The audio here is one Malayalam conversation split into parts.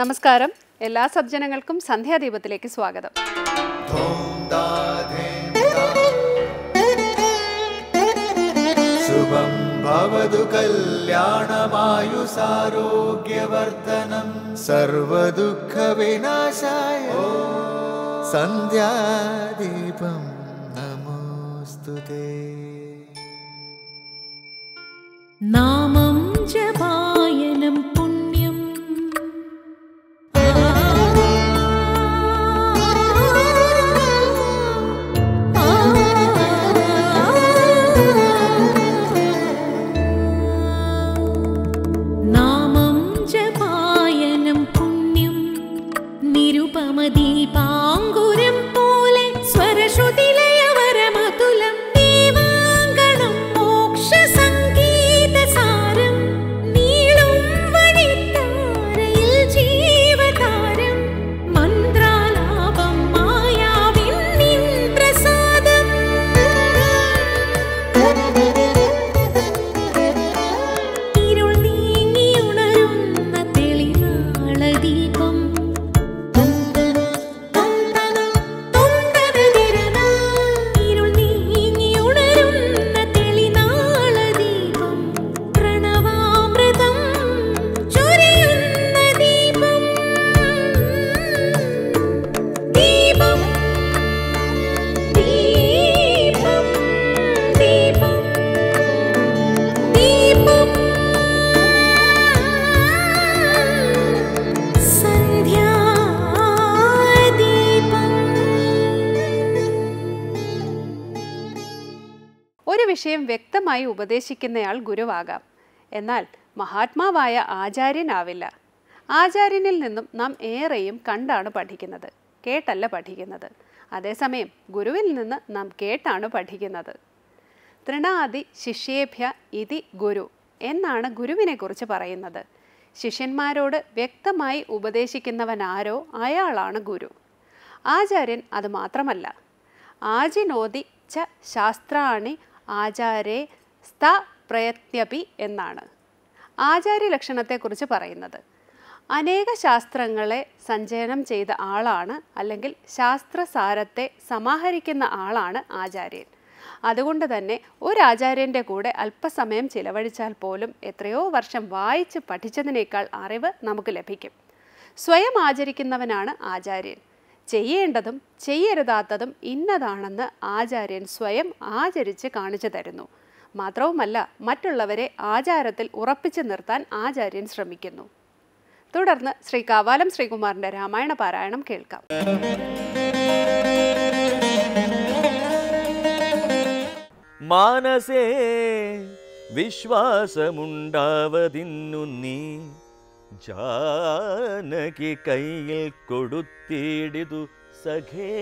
നമസ്കാരം എല്ലാ സജ്ജനങ്ങൾക്കും സന്ധ്യാദീപത്തിലേക്ക് സ്വാഗതം ശുഭം സന്ധ്യാദീപം നമോസ്തുതേ നാം ഉപദേശിക്കുന്നയാൾ ഗുരുവാകാം എന്നാൽ മഹാത്മാവായ ആചാര്യനാവില്ല ആചാര്യനിൽ നിന്നും നാം ഏറെയും കണ്ടാണ് പഠിക്കുന്നത് കേട്ടല്ല പഠിക്കുന്നത് അതേസമയം ഗുരുവിൽ നിന്ന് നാം കേട്ടാണ് പഠിക്കുന്നത് തൃണാദി ശിഷ്യേഭ്യ ഇതി ഗുരു എന്നാണ് ഗുരുവിനെക്കുറിച്ച് പറയുന്നത് ശിഷ്യന്മാരോട് വ്യക്തമായി ഉപദേശിക്കുന്നവനാരോ അയാളാണ് ഗുരു ആചാര്യൻ അത് മാത്രമല്ല ആജിനോദി ച ശാസ്ത്രാണി ആചാരേ പ്രയത്നപി പ്രയത്യപി എന്നാണ് ആചാര്യലക്ഷണത്തെക്കുറിച്ച് പറയുന്നത് അനേക ശാസ്ത്രങ്ങളെ സഞ്ചയനം ചെയ്ത ആളാണ് അല്ലെങ്കിൽ ശാസ്ത്രസാരത്തെ സമാഹരിക്കുന്ന ആളാണ് ആചാര്യൻ അതുകൊണ്ട് തന്നെ ഒരു ആചാര്യൻ്റെ കൂടെ അല്പസമയം ചിലവഴിച്ചാൽ പോലും എത്രയോ വർഷം വായിച്ച് പഠിച്ചതിനേക്കാൾ അറിവ് നമുക്ക് ലഭിക്കും സ്വയം ആചരിക്കുന്നവനാണ് ആചാര്യൻ ചെയ്യേണ്ടതും ചെയ്യരുതാത്തതും ഇന്നതാണെന്ന് ആചാര്യൻ സ്വയം ആചരിച്ച് കാണിച്ചു തരുന്നു മാത്രവുമല്ല മറ്റുള്ളവരെ ആചാരത്തിൽ ഉറപ്പിച്ചു നിർത്താൻ ആചാര്യൻ ശ്രമിക്കുന്നു തുടർന്ന് ശ്രീ കാവാലം ശ്രീകുമാറിന്റെ രാമായണ പാരായണം കേൾക്കാം മാനസേ വിശ്വാസമുണ്ടാവതിന്നു നീ ജാനകി കയ്യിൽ കൊടുത്തിടിതു സഖേ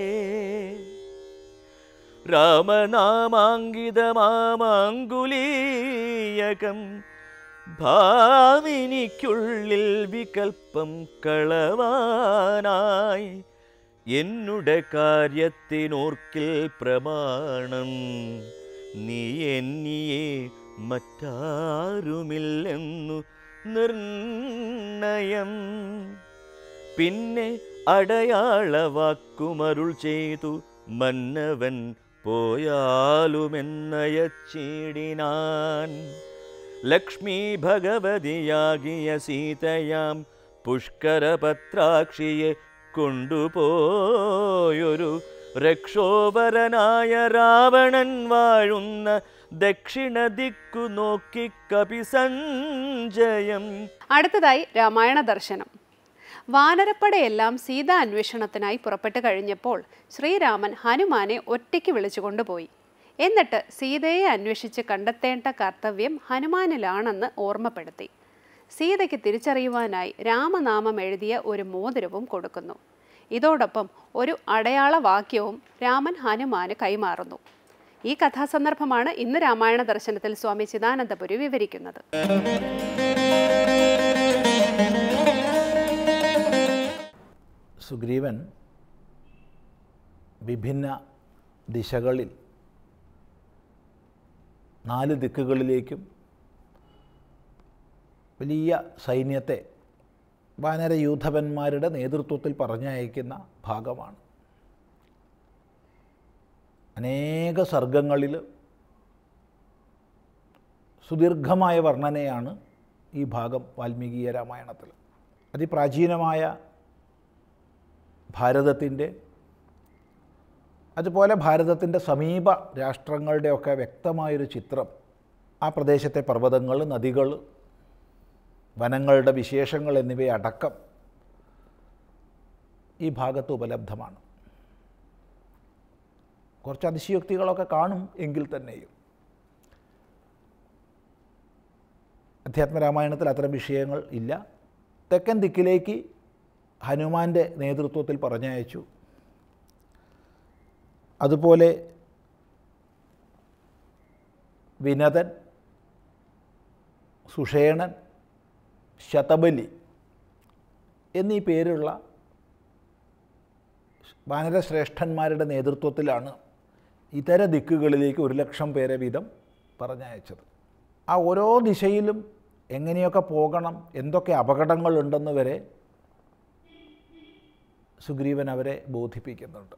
രാമനാമാങ്കിതമാമാങ്കുലീയകം ഭാവിനിക്കുള്ളിൽ വികൽപ്പം കളവാനായി എന്നുടെ കാര്യത്തിനോർക്കിൽ പ്രമാണം നീ എന്നിയെ മറ്റാരുമില്ലെന്നു നിർണയം പിന്നെ അടയാളവാക്കുമരുൾ ചെയ്തു മന്നവൻ പോയാലുമെന്നയച്ചീടിനാൻ ലക്ഷ്മി ഭഗവതിയാകിയ സീതയാം പുഷ്കരപത്രാക്ഷിയെ കൊണ്ടുപോയൊരു രക്ഷോപരനായ രാവണൻ വാഴുന്ന ദക്ഷിണ ദിക്കു നോക്കി കപി സഞ്ജയം അടുത്തതായി രാമായണ ദർശനം വാനരപ്പടയെല്ലാം സീതാ അന്വേഷണത്തിനായി പുറപ്പെട്ടു കഴിഞ്ഞപ്പോൾ ശ്രീരാമൻ ഹനുമാനെ ഒറ്റയ്ക്ക് കൊണ്ടുപോയി എന്നിട്ട് സീതയെ അന്വേഷിച്ച് കണ്ടെത്തേണ്ട കർത്തവ്യം ഹനുമാനിലാണെന്ന് ഓർമ്മപ്പെടുത്തി സീതയ്ക്ക് തിരിച്ചറിയുവാനായി രാമനാമം എഴുതിയ ഒരു മോതിരവും കൊടുക്കുന്നു ഇതോടൊപ്പം ഒരു അടയാള വാക്യവും രാമൻ ഹനുമാന് കൈമാറുന്നു ഈ കഥാസന്ദർഭമാണ് ഇന്ന് രാമായണ ദർശനത്തിൽ സ്വാമി ചിദാനന്ദപുരി വിവരിക്കുന്നത് സുഗ്രീവൻ വിഭിന്ന ദിശകളിൽ നാല് ദിക്കുകളിലേക്കും വലിയ സൈന്യത്തെ വാനര വാനരയൂഥവന്മാരുടെ നേതൃത്വത്തിൽ പറഞ്ഞയക്കുന്ന ഭാഗമാണ് അനേക സർഗങ്ങളിൽ സുദീർഘമായ വർണ്ണനയാണ് ഈ ഭാഗം വാൽമീകീയ രാമായണത്തിൽ അതിപ്രാചീനമായ ഭാരതത്തിൻ്റെ അതുപോലെ ഭാരതത്തിൻ്റെ സമീപ രാഷ്ട്രങ്ങളുടെയൊക്കെ വ്യക്തമായൊരു ചിത്രം ആ പ്രദേശത്തെ പർവ്വതങ്ങൾ നദികൾ വനങ്ങളുടെ വിശേഷങ്ങൾ എന്നിവയടക്കം ഈ ഭാഗത്ത് ഉപലബ്ധമാണ് കുറച്ച് അതിശയോക്തികളൊക്കെ കാണും എങ്കിൽ തന്നെയും അധ്യാത്മരാമായണത്തിൽ അത്തരം വിഷയങ്ങൾ ഇല്ല തെക്കൻ ദിക്കിലേക്ക് ഹനുമാൻ്റെ നേതൃത്വത്തിൽ പറഞ്ഞയച്ചു അതുപോലെ വിനതൻ സുഷേണൻ ശതബലി എന്നീ പേരുള്ള വാനരശ്രേഷ്ഠന്മാരുടെ നേതൃത്വത്തിലാണ് ഇതര ദിക്കുകളിലേക്ക് ഒരു ലക്ഷം പേരെ വീതം പറഞ്ഞയച്ചത് ആ ഓരോ ദിശയിലും എങ്ങനെയൊക്കെ പോകണം എന്തൊക്കെ അപകടങ്ങളുണ്ടെന്ന് വരെ സുഗ്രീവൻ അവരെ ബോധിപ്പിക്കുന്നുണ്ട്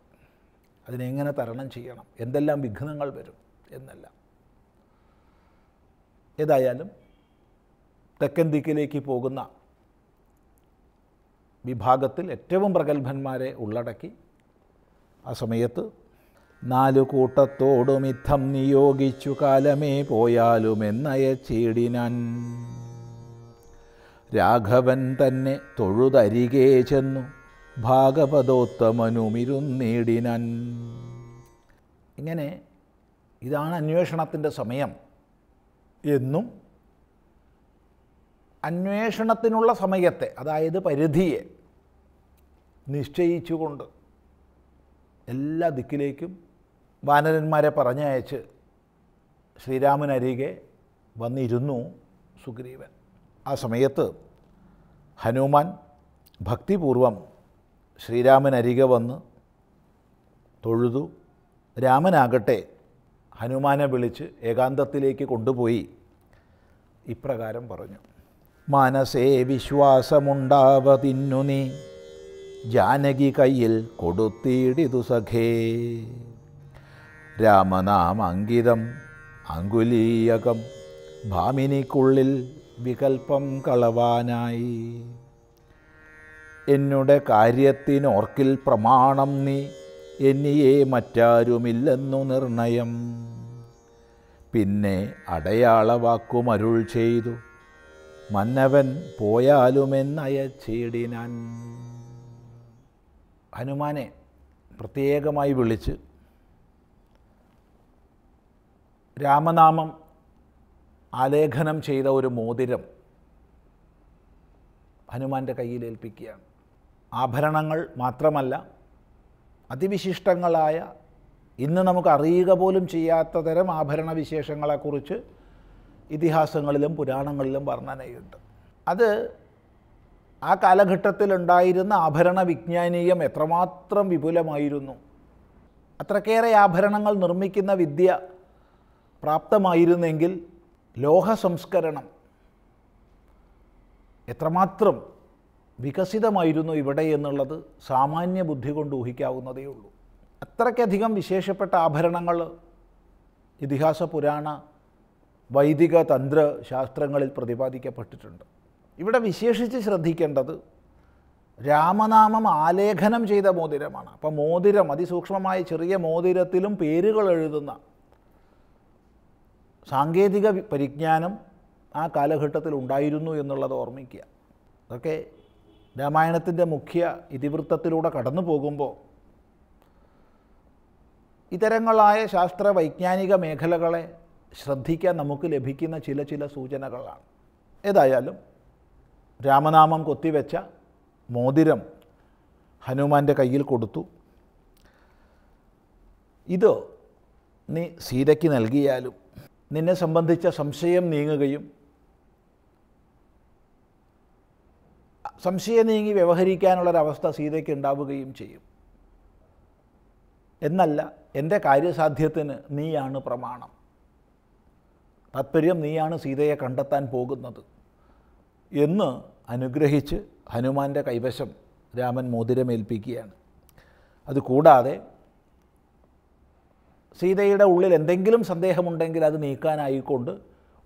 അതിനെങ്ങനെ തരണം ചെയ്യണം എന്തെല്ലാം വിഘ്നങ്ങൾ വരും എന്നെല്ലാം ഏതായാലും തെക്കൻ ദിക്കിലേക്ക് പോകുന്ന വിഭാഗത്തിൽ ഏറ്റവും പ്രഗത്ഭന്മാരെ ഉള്ളടക്കി ആ സമയത്ത് നാലു കൂട്ടത്തോടും ഇത്തം നിയോഗിച്ചു കാലമേ പോയാലും എന്നയ ചീടിനാൻ രാഘവൻ തന്നെ തൊഴുതരികേ ചെന്നു ഭാഗവതോത്തമനുമിരുന്നേടിനൻ ഇങ്ങനെ ഇതാണ് അന്വേഷണത്തിൻ്റെ സമയം എന്നും അന്വേഷണത്തിനുള്ള സമയത്തെ അതായത് പരിധിയെ നിശ്ചയിച്ചുകൊണ്ട് എല്ലാ ദിക്കിലേക്കും വാനരന്മാരെ പറഞ്ഞയച്ച് ശ്രീരാമനരികെ വന്നിരുന്നു സുഗ്രീവൻ ആ സമയത്ത് ഹനുമാൻ ഭക്തിപൂർവം ശ്രീരാമൻ അരികെ വന്ന് തൊഴുതു രാമനാകട്ടെ ഹനുമാനെ വിളിച്ച് ഏകാന്തത്തിലേക്ക് കൊണ്ടുപോയി ഇപ്രകാരം പറഞ്ഞു മനസ്സേ വിശ്വാസമുണ്ടാവതിന്നു നീ ജാനകി കയ്യിൽ കൊടുത്തിടിതു സഖേ അങ്കിതം അങ്കുലീയകം ഭാമിനിക്കുള്ളിൽ വികൽപ്പം കളവാനായി എന്നുടെ കാര്യത്തിനോർക്കിൽ പ്രമാണം നീ എന്നിയെ മറ്റാരുമില്ലെന്നു നിർണയം പിന്നെ അടയാളവാക്കുമരുൾ ചെയ്തു മന്നവൻ പോയാലുമെന്നയച്ചേടിനാൻ ഹനുമാനെ പ്രത്യേകമായി വിളിച്ച് രാമനാമം ആലേഖനം ചെയ്ത ഒരു മോതിരം ഹനുമാൻ്റെ കയ്യിലേൽപ്പിക്കുകയാണ് ആഭരണങ്ങൾ മാത്രമല്ല അതിവിശിഷ്ടങ്ങളായ ഇന്ന് നമുക്ക് അറിയുക പോലും ചെയ്യാത്ത തരം ആഭരണ വിശേഷങ്ങളെക്കുറിച്ച് ഇതിഹാസങ്ങളിലും പുരാണങ്ങളിലും വർണ്ണനയുണ്ട് അത് ആ കാലഘട്ടത്തിലുണ്ടായിരുന്ന ആഭരണ വിജ്ഞാനീയം എത്രമാത്രം വിപുലമായിരുന്നു അത്രക്കേറെ ആഭരണങ്ങൾ നിർമ്മിക്കുന്ന വിദ്യ പ്രാപ്തമായിരുന്നെങ്കിൽ ലോഹ സംസ്കരണം എത്രമാത്രം വികസിതമായിരുന്നു ഇവിടെ എന്നുള്ളത് സാമാന്യ ബുദ്ധി കൊണ്ട് ഊഹിക്കാവുന്നതേ ഉള്ളൂ അത്രയ്ക്കധികം വിശേഷപ്പെട്ട ആഭരണങ്ങൾ ഇതിഹാസ പുരാണ വൈദിക തന്ത്ര ശാസ്ത്രങ്ങളിൽ പ്രതിപാദിക്കപ്പെട്ടിട്ടുണ്ട് ഇവിടെ വിശേഷിച്ച് ശ്രദ്ധിക്കേണ്ടത് രാമനാമം ആലേഖനം ചെയ്ത മോതിരമാണ് അപ്പോൾ മോതിരം അതിസൂക്ഷ്മമായ ചെറിയ മോതിരത്തിലും പേരുകൾ എഴുതുന്ന സാങ്കേതിക പരിജ്ഞാനം ആ കാലഘട്ടത്തിൽ ഉണ്ടായിരുന്നു എന്നുള്ളത് ഓർമ്മിക്കുക അതൊക്കെ രാമായണത്തിൻ്റെ മുഖ്യ ഇതിവൃത്തത്തിലൂടെ കടന്നു പോകുമ്പോൾ ഇത്തരങ്ങളായ ശാസ്ത്ര വൈജ്ഞാനിക മേഖലകളെ ശ്രദ്ധിക്കാൻ നമുക്ക് ലഭിക്കുന്ന ചില ചില സൂചനകളാണ് ഏതായാലും രാമനാമം കൊത്തിവെച്ച മോതിരം ഹനുമാൻ്റെ കയ്യിൽ കൊടുത്തു ഇത് നീ സീതയ്ക്ക് നൽകിയാലും നിന്നെ സംബന്ധിച്ച സംശയം നീങ്ങുകയും സംശയ നീങ്ങി വ്യവഹരിക്കാനുള്ളൊരവസ്ഥ സീതയ്ക്ക് ഉണ്ടാവുകയും ചെയ്യും എന്നല്ല എൻ്റെ കാര്യസാധ്യത്തിന് നീയാണ് പ്രമാണം താത്പര്യം നീയാണ് സീതയെ കണ്ടെത്താൻ പോകുന്നത് എന്ന് അനുഗ്രഹിച്ച് ഹനുമാൻ്റെ കൈവശം രാമൻ മോതിരമേൽപ്പിക്കുകയാണ് അതുകൂടാതെ സീതയുടെ ഉള്ളിൽ എന്തെങ്കിലും സന്ദേഹമുണ്ടെങ്കിൽ അത് നീക്കാനായിക്കൊണ്ട്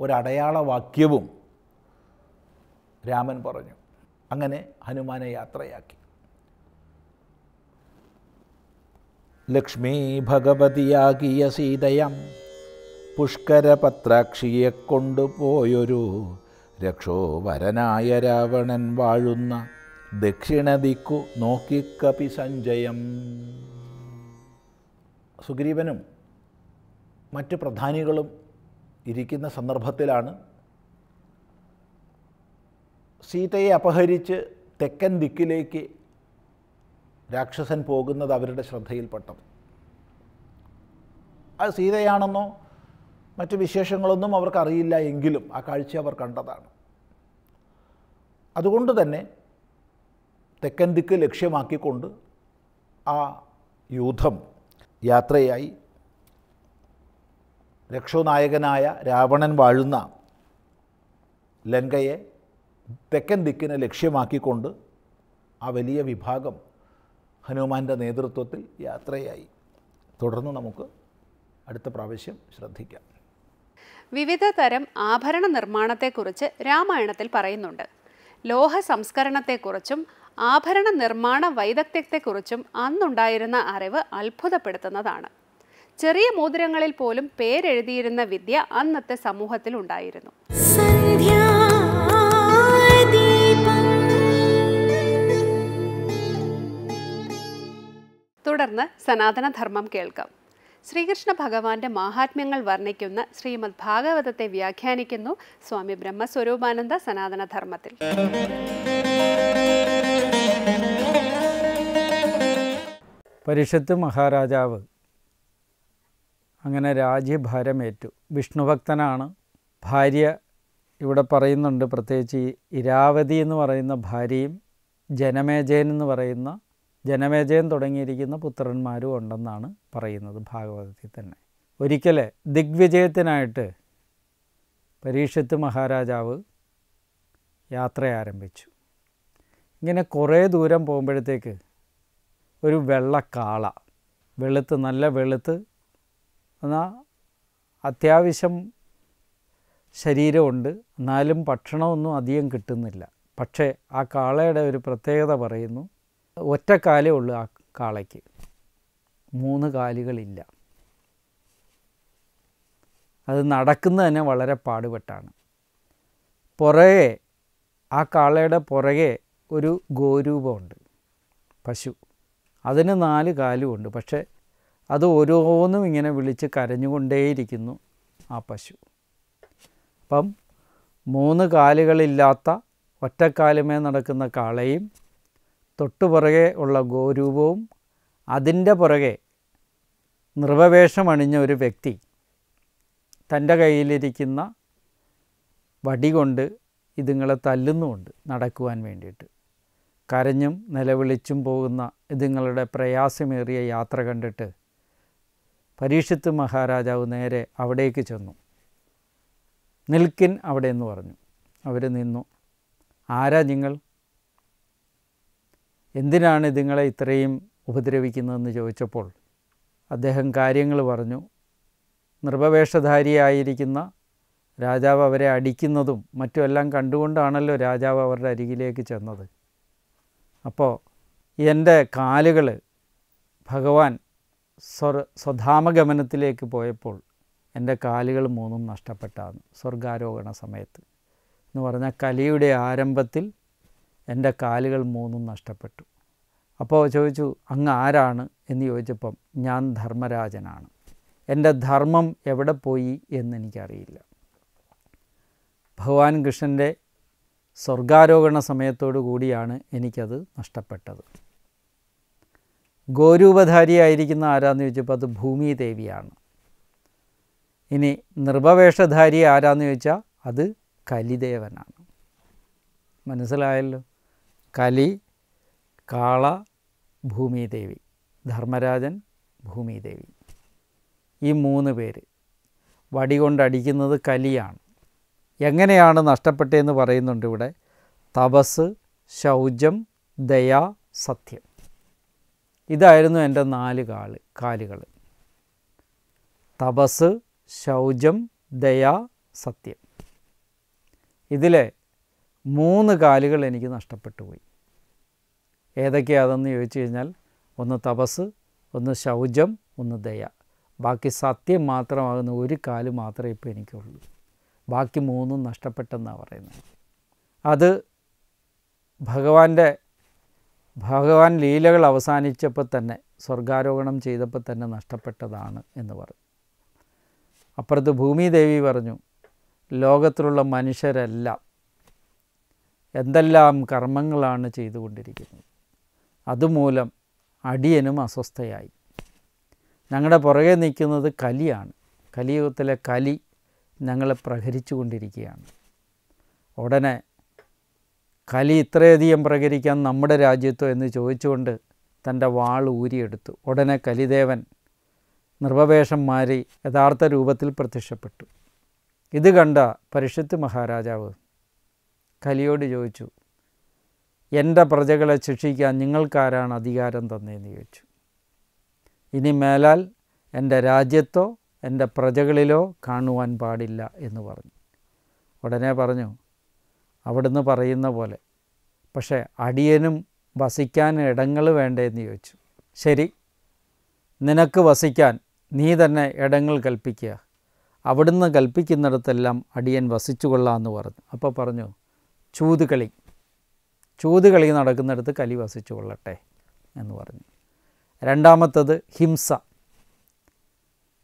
ഒരടയാളവാക്യവും രാമൻ പറഞ്ഞു അങ്ങനെ ഹനുമാനെ യാത്രയാക്കി ലക്ഷ്മി ഭഗവതിയാകിയ സീതയം പുഷ്കരപത്രാക്ഷിയെ കൊണ്ടുപോയൊരു രക്ഷോവരനായ രാവണൻ വാഴുന്ന ദക്ഷിണദിക്കു നോക്കിക്കപി സഞ്ജയം സുഗ്രീവനും മറ്റ് പ്രധാനികളും ഇരിക്കുന്ന സന്ദർഭത്തിലാണ് സീതയെ അപഹരിച്ച് തെക്കൻ ദിക്കിലേക്ക് രാക്ഷസൻ പോകുന്നത് അവരുടെ ശ്രദ്ധയിൽപ്പെട്ടത് അത് സീതയാണെന്നോ മറ്റ് വിശേഷങ്ങളൊന്നും അവർക്കറിയില്ല എങ്കിലും ആ കാഴ്ച അവർ കണ്ടതാണ് അതുകൊണ്ട് തന്നെ തെക്കൻ ദിക്ക് ലക്ഷ്യമാക്കിക്കൊണ്ട് ആ യൂഥം യാത്രയായി രക്ഷോനായകനായ രാവണൻ വാഴുന്ന ലങ്കയെ തെക്കൻ ദിക്കിനെ ലക്ഷ്യമാക്കിക്കൊണ്ട് ആ വലിയ വിഭാഗം ഹനുമാൻ്റെ നേതൃത്വത്തിൽ യാത്രയായി തുടർന്ന് നമുക്ക് അടുത്ത പ്രാവശ്യം ശ്രദ്ധിക്കാം വിവിധ തരം ആഭരണ നിർമ്മാണത്തെക്കുറിച്ച് രാമായണത്തിൽ പറയുന്നുണ്ട് ലോഹ സംസ്കരണത്തെക്കുറിച്ചും ആഭരണ നിർമ്മാണ വൈദഗ്ധ്യത്തെക്കുറിച്ചും അന്നുണ്ടായിരുന്ന അറിവ് അത്ഭുതപ്പെടുത്തുന്നതാണ് ചെറിയ മോതിരങ്ങളിൽ പോലും പേരെഴുതിയിരുന്ന വിദ്യ അന്നത്തെ സമൂഹത്തിൽ ഉണ്ടായിരുന്നു തുടർന്ന് സനാതനധർമ്മം കേൾക്കാം ശ്രീകൃഷ്ണ ഭഗവാന്റെ മഹാത്മ്യങ്ങൾ വർണ്ണിക്കുന്ന ശ്രീമദ് ഭാഗവതത്തെ വ്യാഖ്യാനിക്കുന്നു സ്വാമി ബ്രഹ്മസ്വരൂപാനന്ദ സനാതനധർമ്മത്തിൽ പരിഷത്ത് മഹാരാജാവ് അങ്ങനെ രാജ്യഭാരമേറ്റു വിഷ്ണുഭക്തനാണ് ഭാര്യ ഇവിടെ പറയുന്നുണ്ട് പ്രത്യേകിച്ച് ഇരാവതി എന്ന് പറയുന്ന ഭാര്യയും ജനമേജയൻ എന്ന് പറയുന്ന ജനമേജയം തുടങ്ങിയിരിക്കുന്ന പുത്രന്മാരും ഉണ്ടെന്നാണ് പറയുന്നത് ഭാഗവതത്തിൽ തന്നെ ഒരിക്കൽ ദിഗ്വിജയത്തിനായിട്ട് പരീക്ഷത്ത് മഹാരാജാവ് യാത്ര ആരംഭിച്ചു ഇങ്ങനെ കുറേ ദൂരം പോകുമ്പോഴത്തേക്ക് ഒരു വെള്ളക്കാള വെളുത്ത് നല്ല വെളുത്ത് എന്നാൽ അത്യാവശ്യം ശരീരമുണ്ട് എന്നാലും ഭക്ഷണമൊന്നും അധികം കിട്ടുന്നില്ല പക്ഷേ ആ കാളയുടെ ഒരു പ്രത്യേകത പറയുന്നു കാലേ ഉള്ളൂ ആ കാളയ്ക്ക് മൂന്ന് കാലുകളില്ല അത് നടക്കുന്നത് തന്നെ വളരെ പാടുപെട്ടാണ് പുറകെ ആ കാളയുടെ പുറകെ ഒരു ഗോരൂപമുണ്ട് പശു അതിന് നാല് കാലുമുണ്ട് പക്ഷേ അത് ഓരോന്നും ഇങ്ങനെ വിളിച്ച് കരഞ്ഞുകൊണ്ടേയിരിക്കുന്നു ആ പശു അപ്പം മൂന്ന് കാലുകളില്ലാത്ത ഒറ്റക്കാലുമേ നടക്കുന്ന കാളയും തൊട്ടുപുറകെ ഉള്ള ഗോരൂപവും അതിൻ്റെ പുറകെ അണിഞ്ഞ ഒരു വ്യക്തി തൻ്റെ കയ്യിലിരിക്കുന്ന വടി കൊണ്ട് ഇതുങ്ങളെ തല്ലുന്നുമുണ്ട് നടക്കുവാൻ വേണ്ടിയിട്ട് കരഞ്ഞും നിലവിളിച്ചും പോകുന്ന ഇതുങ്ങളുടെ പ്രയാസമേറിയ യാത്ര കണ്ടിട്ട് പരീക്ഷത്ത് മഹാരാജാവ് നേരെ അവിടേക്ക് ചെന്നു നിൽക്കിൻ അവിടെ എന്ന് പറഞ്ഞു അവർ നിന്നു ആരാ നിങ്ങൾ എന്തിനാണ് ഇതുങ്ങളെ ഇത്രയും ഉപദ്രവിക്കുന്നതെന്ന് ചോദിച്ചപ്പോൾ അദ്ദേഹം കാര്യങ്ങൾ പറഞ്ഞു നിർഭവേഷധാരിയായിരിക്കുന്ന രാജാവ് അവരെ അടിക്കുന്നതും മറ്റുമെല്ലാം കണ്ടുകൊണ്ടാണല്ലോ രാജാവ് അവരുടെ അരികിലേക്ക് ചെന്നത് അപ്പോൾ എൻ്റെ കാലുകൾ ഭഗവാൻ സ്വർ സ്വധാമഗമനത്തിലേക്ക് പോയപ്പോൾ എൻ്റെ കാലുകൾ മൂന്നും നഷ്ടപ്പെട്ടാണ് സ്വർഗാരോഹണ സമയത്ത് എന്ന് പറഞ്ഞാൽ കലിയുടെ ആരംഭത്തിൽ എൻ്റെ കാലുകൾ മൂന്നും നഷ്ടപ്പെട്ടു അപ്പോൾ ചോദിച്ചു അങ്ങ് ആരാണ് എന്ന് ചോദിച്ചപ്പം ഞാൻ ധർമ്മരാജനാണ് എൻ്റെ ധർമ്മം എവിടെ പോയി എന്നെനിക്കറിയില്ല ഭഗവാൻ കൃഷ്ണൻ്റെ സ്വർഗാരോഹണ സമയത്തോടു കൂടിയാണ് എനിക്കത് നഷ്ടപ്പെട്ടത് ഗോരൂപധാരിയായിരിക്കുന്ന ആരാന്ന് ചോദിച്ചപ്പോൾ അത് ഭൂമി ദേവിയാണ് ഇനി നിർഭവേഷധാരി ആരാന്ന് ചോദിച്ചാൽ അത് കലിദേവനാണ് മനസ്സിലായല്ലോ കലി കാള ഭൂമിദേവി ധർമ്മരാജൻ ഭൂമിദേവി ഈ മൂന്ന് പേര് വടി കൊണ്ടടിക്കുന്നത് കലിയാണ് എങ്ങനെയാണ് നഷ്ടപ്പെട്ടതെന്ന് പറയുന്നുണ്ട് ഇവിടെ തപസ് ശൗചം ദയ സത്യം ഇതായിരുന്നു എൻ്റെ നാല് കാല് കാലുകൾ തപസ് ശൗചം ദയ സത്യം ഇതിലെ മൂന്ന് കാലുകൾ എനിക്ക് നഷ്ടപ്പെട്ടു പോയി ഏതൊക്കെയാണെന്ന് ചോദിച്ചു കഴിഞ്ഞാൽ ഒന്ന് തപസ് ഒന്ന് ശൗചം ഒന്ന് ദയ ബാക്കി സത്യം മാത്രമാകുന്ന ഒരു കാല് മാത്രമേ ഇപ്പോൾ എനിക്കുള്ളൂ ബാക്കി മൂന്നും നഷ്ടപ്പെട്ടെന്നാണ് പറയുന്നത് അത് ഭഗവാന്റെ ഭഗവാൻ ലീലകൾ അവസാനിച്ചപ്പോൾ തന്നെ സ്വർഗാരോഹണം ചെയ്തപ്പോൾ തന്നെ നഷ്ടപ്പെട്ടതാണ് എന്ന് പറഞ്ഞു അപ്പുറത്ത് ഭൂമിദേവി പറഞ്ഞു ലോകത്തിലുള്ള മനുഷ്യരെല്ലാം എന്തെല്ലാം കർമ്മങ്ങളാണ് ചെയ്തുകൊണ്ടിരിക്കുന്നത് അതുമൂലം അടിയനും അസ്വസ്ഥയായി ഞങ്ങളുടെ പുറകെ നിൽക്കുന്നത് കലിയാണ് കലിയുഗത്തിലെ കലി ഞങ്ങളെ പ്രഹരിച്ചു കൊണ്ടിരിക്കുകയാണ് ഉടനെ കലി ഇത്രയധികം പ്രഹരിക്കാൻ നമ്മുടെ രാജ്യത്തോ എന്ന് ചോദിച്ചുകൊണ്ട് തൻ്റെ വാൾ ഊരിയെടുത്തു ഉടനെ കലിദേവൻ നിർവവേഷം മാറി യഥാർത്ഥ രൂപത്തിൽ പ്രത്യക്ഷപ്പെട്ടു ഇത് കണ്ട പരിഷത്ത് മഹാരാജാവ് കലിയോട് ചോദിച്ചു എൻ്റെ പ്രജകളെ ശിക്ഷിക്കാൻ നിങ്ങൾക്കാരാണ് അധികാരം തന്നതെന്ന് ചോദിച്ചു ഇനി മേലാൽ എൻ്റെ രാജ്യത്തോ എൻ്റെ പ്രജകളിലോ കാണുവാൻ പാടില്ല എന്ന് പറഞ്ഞു ഉടനെ പറഞ്ഞു അവിടുന്ന് പറയുന്ന പോലെ പക്ഷേ അടിയനും വസിക്കാൻ ഇടങ്ങൾ വേണ്ടേന്ന് ചോദിച്ചു ശരി നിനക്ക് വസിക്കാൻ നീ തന്നെ ഇടങ്ങൾ കൽപ്പിക്കുക അവിടുന്ന് കൽപ്പിക്കുന്നിടത്തെല്ലാം അടിയൻ വസിച്ചു കൊള്ളാമെന്ന് പറഞ്ഞു അപ്പോൾ പറഞ്ഞു ചൂതുകളി ചൂതുകളി നടക്കുന്നിടത്ത് കലി വസിച്ചു കൊള്ളട്ടെ എന്ന് പറഞ്ഞു രണ്ടാമത്തത് ഹിംസ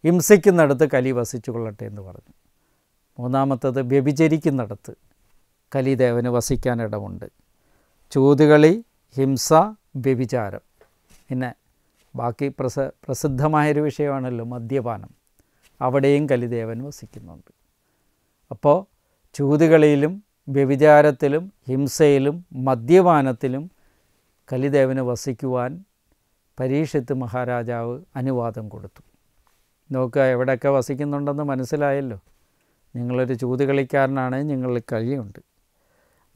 ഹിംസിക്കുന്നിടത്ത് കലി വസിച്ചു കൊള്ളട്ടെ എന്ന് പറഞ്ഞു മൂന്നാമത്തത് വ്യഭിചരിക്കുന്നിടത്ത് കലിദേവന് വസിക്കാനിടമുണ്ട് ചൂതുകളി ഹിംസ വ്യഭിചാരം പിന്നെ ബാക്കി പ്രസ പ്രസിദ്ധമായൊരു വിഷയമാണല്ലോ മദ്യപാനം അവിടെയും കലിദേവൻ വസിക്കുന്നുണ്ട് അപ്പോൾ ചൂതുകളിയിലും വ്യഭിചാരത്തിലും ഹിംസയിലും മദ്യപാനത്തിലും കലിദേവന് വസിക്കുവാൻ പരീക്ഷത്ത് മഹാരാജാവ് അനുവാദം കൊടുത്തു നോക്കുക എവിടെയൊക്കെ വസിക്കുന്നുണ്ടെന്ന് മനസ്സിലായല്ലോ നിങ്ങളൊരു ചൂതുകളിക്കാരനാണ് നിങ്ങൾ കലിയുണ്ട്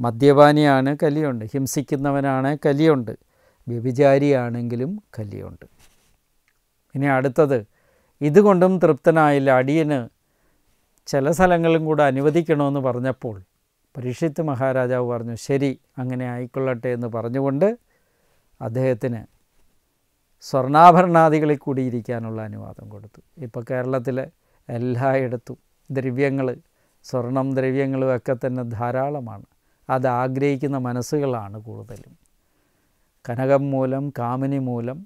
മദ്യപാനിയാണ് കലിയുണ്ട് ഹിംസിക്കുന്നവനാണ് കലിയുണ്ട് വ്യഭിചാരിയാണെങ്കിലും കലിയുണ്ട് ഇനി അടുത്തത് ഇതുകൊണ്ടും തൃപ്തനായില്ല അടിയന് ചില സ്ഥലങ്ങളും കൂടെ അനുവദിക്കണമെന്ന് പറഞ്ഞപ്പോൾ പരീക്ഷിത്ത് മഹാരാജാവ് പറഞ്ഞു ശരി അങ്ങനെ ആയിക്കൊള്ളട്ടെ എന്ന് പറഞ്ഞുകൊണ്ട് അദ്ദേഹത്തിന് സ്വർണാഭരണാദികളിൽ കൂടി ഇരിക്കാനുള്ള അനുവാദം കൊടുത്തു ഇപ്പോൾ കേരളത്തിലെ എല്ലായിടത്തും ദ്രവ്യങ്ങൾ സ്വർണം ദ്രവ്യങ്ങളും ഒക്കെ തന്നെ ധാരാളമാണ് അത് ആഗ്രഹിക്കുന്ന മനസ്സുകളാണ് കൂടുതലും കനകം മൂലം കാമിനി മൂലം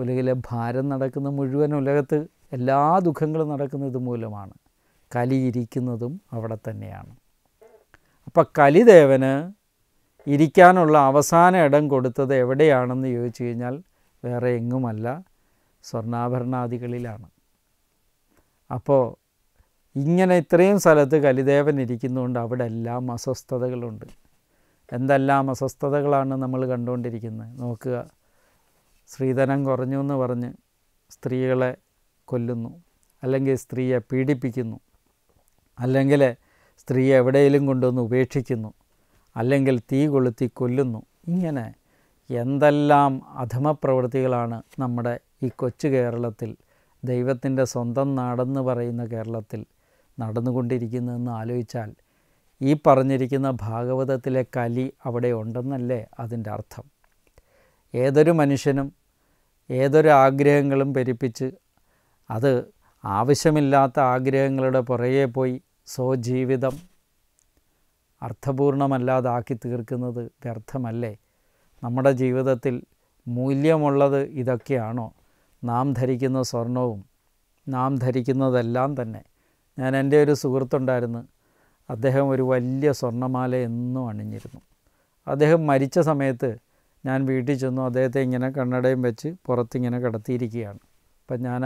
ഉലകിലെ ഭാരം നടക്കുന്ന മുഴുവൻ ഉലകത്ത് എല്ലാ ദുഃഖങ്ങളും നടക്കുന്നത് മൂലമാണ് കലിയിരിക്കുന്നതും അവിടെ തന്നെയാണ് ഇപ്പം കലിദേവന് ഇരിക്കാനുള്ള അവസാന ഇടം കൊടുത്തത് എവിടെയാണെന്ന് ചോദിച്ചു കഴിഞ്ഞാൽ വേറെ എങ്ങുമല്ല സ്വർണ്ണാഭരണാദികളിലാണ് അപ്പോൾ ഇങ്ങനെ ഇത്രയും സ്ഥലത്ത് കലിദേവൻ ഇരിക്കുന്നതുകൊണ്ട് അവിടെ എല്ലാം അസ്വസ്ഥതകളുണ്ട് എന്തെല്ലാം അസ്വസ്ഥതകളാണ് നമ്മൾ കണ്ടുകൊണ്ടിരിക്കുന്നത് നോക്കുക സ്ത്രീധനം കുറഞ്ഞു എന്ന് പറഞ്ഞ് സ്ത്രീകളെ കൊല്ലുന്നു അല്ലെങ്കിൽ സ്ത്രീയെ പീഡിപ്പിക്കുന്നു അല്ലെങ്കിൽ സ്ത്രീയെ എവിടെയെങ്കിലും കൊണ്ടുവന്ന് ഉപേക്ഷിക്കുന്നു അല്ലെങ്കിൽ തീ കൊളുത്തി കൊല്ലുന്നു ഇങ്ങനെ എന്തെല്ലാം പ്രവൃത്തികളാണ് നമ്മുടെ ഈ കൊച്ചു കേരളത്തിൽ ദൈവത്തിൻ്റെ സ്വന്തം നാടെന്ന് പറയുന്ന കേരളത്തിൽ നടന്നുകൊണ്ടിരിക്കുന്നതെന്ന് ആലോചിച്ചാൽ ഈ പറഞ്ഞിരിക്കുന്ന ഭാഗവതത്തിലെ കലി അവിടെ ഉണ്ടെന്നല്ലേ അതിൻ്റെ അർത്ഥം ഏതൊരു മനുഷ്യനും ഏതൊരു ആഗ്രഹങ്ങളും പെരുപ്പിച്ച് അത് ആവശ്യമില്ലാത്ത ആഗ്രഹങ്ങളുടെ പുറകെ പോയി സ്വജീവിതം അർത്ഥപൂർണമല്ലാതാക്കി തീർക്കുന്നത് വ്യർത്ഥമല്ലേ നമ്മുടെ ജീവിതത്തിൽ മൂല്യമുള്ളത് ഇതൊക്കെയാണോ നാം ധരിക്കുന്ന സ്വർണവും നാം ധരിക്കുന്നതെല്ലാം തന്നെ ഞാൻ എൻ്റെ ഒരു സുഹൃത്തുണ്ടായിരുന്നു അദ്ദേഹം ഒരു വലിയ സ്വർണ്ണമാല എന്നും അണിഞ്ഞിരുന്നു അദ്ദേഹം മരിച്ച സമയത്ത് ഞാൻ വീട്ടിൽ ചെന്നു അദ്ദേഹത്തെ ഇങ്ങനെ കണ്ണടയും വെച്ച് പുറത്തിങ്ങനെ കിടത്തിയിരിക്കുകയാണ് അപ്പം ഞാൻ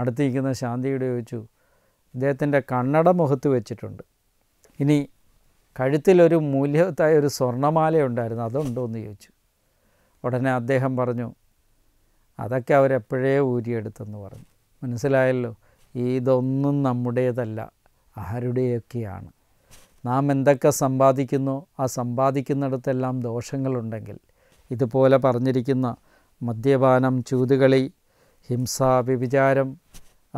അടുത്തിരിക്കുന്ന ശാന്തിയുടെ ചോദിച്ചു ഇദ്ദേഹത്തിൻ്റെ കണ്ണട മുഖത്ത് വെച്ചിട്ടുണ്ട് ഇനി കഴുത്തിലൊരു മൂല്യത്തായ ഒരു സ്വർണ്ണമാല ഉണ്ടായിരുന്നു അതുണ്ടോ എന്ന് ചോദിച്ചു ഉടനെ അദ്ദേഹം പറഞ്ഞു അതൊക്കെ അവരെപ്പോഴേ ഊരിയെടുത്തെന്ന് പറഞ്ഞു മനസ്സിലായല്ലോ ഇതൊന്നും നമ്മുടേതല്ല ആരുടെയൊക്കെയാണ് നാം എന്തൊക്കെ സമ്പാദിക്കുന്നു ആ സമ്പാദിക്കുന്നിടത്തെല്ലാം ദോഷങ്ങളുണ്ടെങ്കിൽ ഇതുപോലെ പറഞ്ഞിരിക്കുന്ന മദ്യപാനം ചൂതുകളി ഹിംസ വ്യഭിചാരം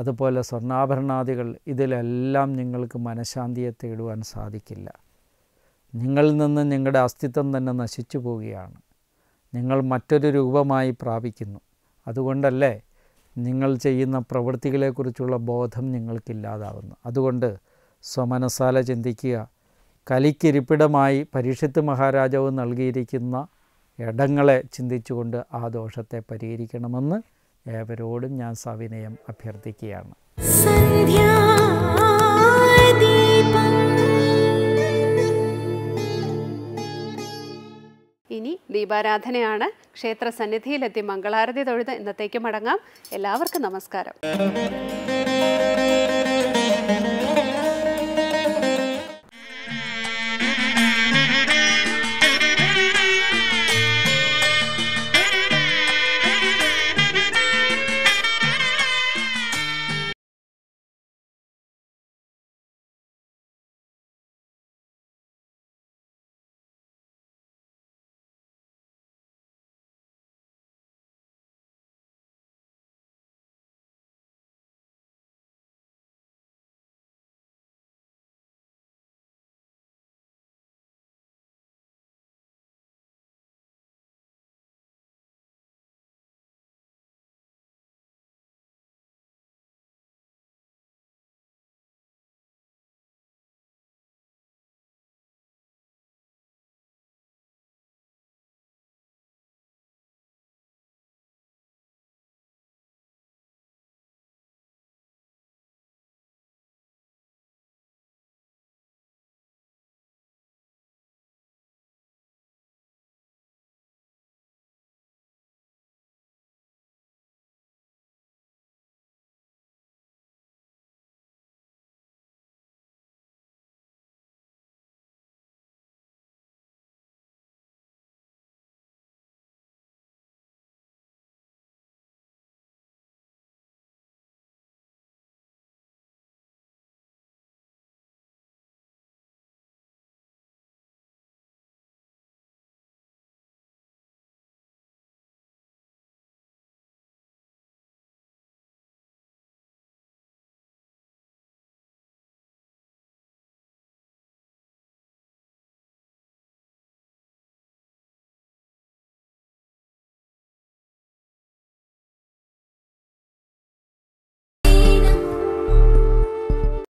അതുപോലെ സ്വർണ്ണാഭരണാദികൾ ഇതിലെല്ലാം നിങ്ങൾക്ക് മനഃശാന്തിയെ തേടുവാൻ സാധിക്കില്ല നിങ്ങളിൽ നിന്ന് നിങ്ങളുടെ അസ്തിത്വം തന്നെ നശിച്ചു പോവുകയാണ് നിങ്ങൾ മറ്റൊരു രൂപമായി പ്രാപിക്കുന്നു അതുകൊണ്ടല്ലേ നിങ്ങൾ ചെയ്യുന്ന പ്രവൃത്തികളെക്കുറിച്ചുള്ള ബോധം നിങ്ങൾക്കില്ലാതാവുന്നു അതുകൊണ്ട് സ്വമനസാല ചിന്തിക്കുക കലിക്കിരിപ്പിടമായി പരീക്ഷിത്ത് മഹാരാജാവ് നൽകിയിരിക്കുന്ന ഇടങ്ങളെ ചിന്തിച്ചുകൊണ്ട് ആ ദോഷത്തെ പരിഹരിക്കണമെന്ന് ഏവരോടും ഞാൻ സവിനയം അഭ്യർത്ഥിക്കുകയാണ് ഇനി ദീപാരാധനയാണ് ക്ഷേത്ര സന്നിധിയിലെത്തി മംഗളാരതി തൊഴുത് ഇന്നത്തേക്ക് മടങ്ങാം എല്ലാവർക്കും നമസ്കാരം